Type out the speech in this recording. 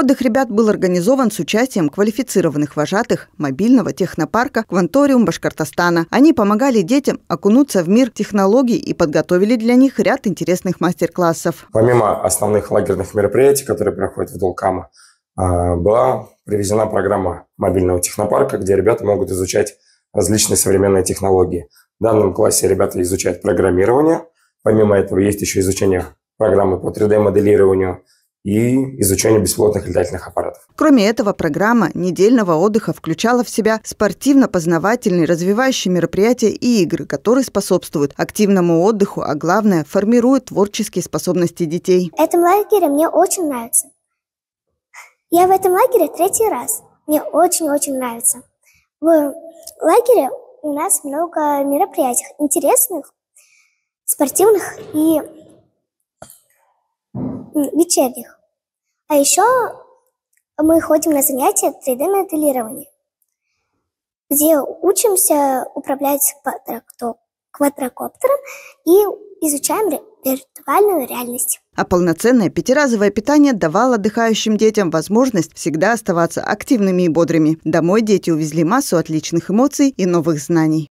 Отдых ребят был организован с участием квалифицированных вожатых мобильного технопарка «Кванториум Башкортостана». Они помогали детям окунуться в мир технологий и подготовили для них ряд интересных мастер-классов. Помимо основных лагерных мероприятий, которые проходят в Долкама, а, была привезена программа мобильного технопарка, где ребята могут изучать различные современные технологии. В данном классе ребята изучают программирование. Помимо этого есть еще изучение программы по 3D-моделированию – и изучение беспилотных летательных аппаратов. Кроме этого, программа недельного отдыха включала в себя спортивно-познавательные, развивающие мероприятия и игры, которые способствуют активному отдыху, а главное, формируют творческие способности детей. Этом лагере мне очень нравится. Я в этом лагере третий раз. Мне очень-очень нравится. В лагере у нас много мероприятий интересных, спортивных и вечерних. А еще мы ходим на занятия 3D-моделирования, где учимся управлять квадрокоптером и изучаем виртуальную реальность. А полноценное пятиразовое питание давало отдыхающим детям возможность всегда оставаться активными и бодрыми. Домой дети увезли массу отличных эмоций и новых знаний.